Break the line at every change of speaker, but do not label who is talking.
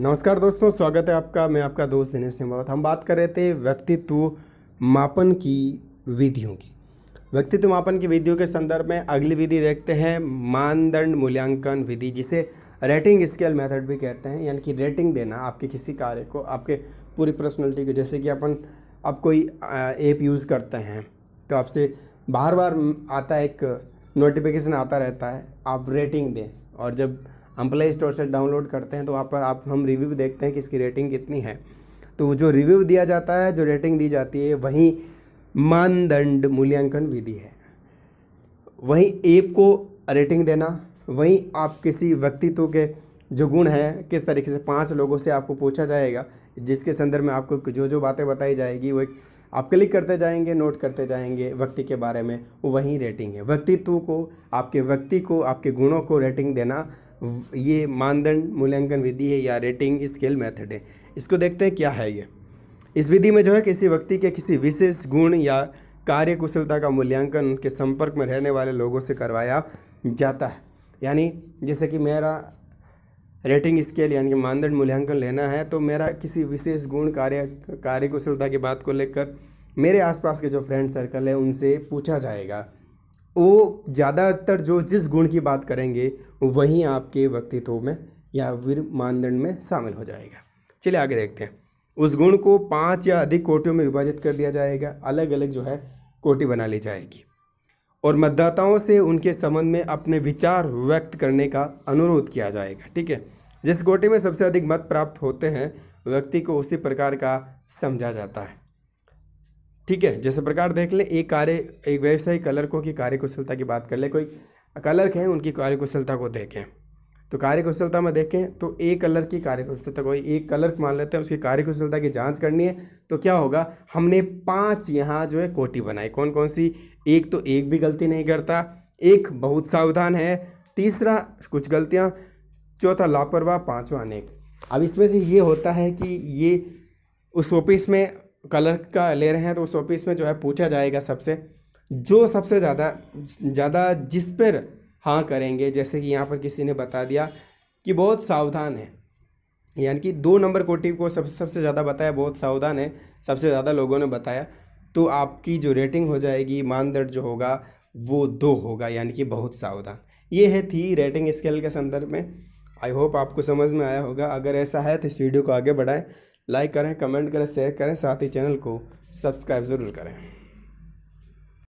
नमस्कार दोस्तों स्वागत है आपका मैं आपका दोस्त दिनेश निमावत हम बात कर रहे थे व्यक्तित्व मापन की विधियों की व्यक्तित्व मापन की विधियों के संदर्भ में अगली विधि देखते हैं मानदंड मूल्यांकन विधि जिसे रेटिंग स्केल मेथड भी कहते हैं यानी कि रेटिंग देना आपके किसी कार्य को आपके पूरी पर्सनैलिटी को जैसे कि अपन आप कोई ऐप यूज़ करते हैं तो आपसे बार बार आता एक नोटिफिकेशन आता रहता है आप रेटिंग दें और जब हम प्ले स्टोर से डाउनलोड करते हैं तो वहाँ पर आप हम रिव्यू देखते हैं कि इसकी रेटिंग कितनी है तो जो रिव्यू दिया जाता है जो रेटिंग दी जाती है वहीं मानदंड मूल्यांकन विधि है वहीं ऐप को रेटिंग देना वहीं आप किसी व्यक्तित्व के जो गुण हैं किस तरीके से पांच लोगों से आपको पूछा जाएगा जिसके संदर्भ में आपको जो जो बातें बताई जाएगी वो आप क्लिक करते जाएंगे नोट करते जाएंगे व्यक्ति के बारे में वहीं रेटिंग है व्यक्तित्व को आपके व्यक्ति को आपके गुणों को रेटिंग देना ये मानदंड मूल्यांकन विधि है या रेटिंग स्केल मेथड है इसको देखते हैं क्या है ये इस विधि में जो है किसी व्यक्ति के किसी विशेष गुण या कार्य कुशलता का मूल्यांकन उनके संपर्क में रहने वाले लोगों से करवाया जाता है यानी जैसे कि मेरा रेटिंग स्केल यानी कि मानदंड मूल्यांकन लेना है तो मेरा किसी विशेष गुण कार्य कार्यकुशलता की बात को लेकर मेरे आसपास के जो फ्रेंड सर्कल है उनसे पूछा जाएगा वो ज़्यादातर जो जिस गुण की बात करेंगे वही आपके व्यक्तित्व में या फिर मानदंड में शामिल हो जाएगा चलिए आगे देखते हैं उस गुण को पांच या अधिक कोटियों में विभाजित कर दिया जाएगा अलग अलग जो है कोटि बना ली जाएगी और मतदाताओं से उनके संबंध में अपने विचार व्यक्त करने का अनुरोध किया जाएगा ठीक है जिस कोटि में सबसे अधिक मत प्राप्त होते हैं व्यक्ति को उसी प्रकार का समझा जाता है ठीक है जैसे प्रकार देख ले एक कार्य एक व्यवसायिक कलरकों की कार्यकुशलता की बात कर ले कोई कलर्क है उनकी कार्यकुशलता को देखें तो कार्यकुशलता में देखें तो एक कलर की कार्यकुशलता कोई एक कलर मान लेते हैं उसकी कार्यकुशलता की जांच करनी है तो क्या होगा हमने पांच यहाँ जो है कोटी बनाई कौन कौन सी एक तो एक भी गलती नहीं करता एक बहुत सावधान है तीसरा कुछ गलतियाँ चौथा लापरवाह पाँचवा अनेक अब इसमें से ये होता है कि ये उस ऑफिस में कलर का ले रहे हैं तो उस ऑफिस में जो है पूछा जाएगा सबसे जो सबसे ज़्यादा ज़्यादा जिस पर हाँ करेंगे जैसे कि यहाँ पर किसी ने बता दिया कि बहुत सावधान है यानी कि दो नंबर कोटी को सब सबसे ज़्यादा बताया बहुत सावधान है सबसे ज़्यादा लोगों ने बताया तो आपकी जो रेटिंग हो जाएगी मानदंड जो होगा वो दो होगा यानी कि बहुत सावधान ये है थी रेटिंग स्केल के संदर्भ में आई होप आपको समझ में आया होगा अगर ऐसा है तो इस वीडियो को आगे बढ़ाएं लाइक करें कमेंट करें शेयर करें साथ ही चैनल को सब्सक्राइब ज़रूर करें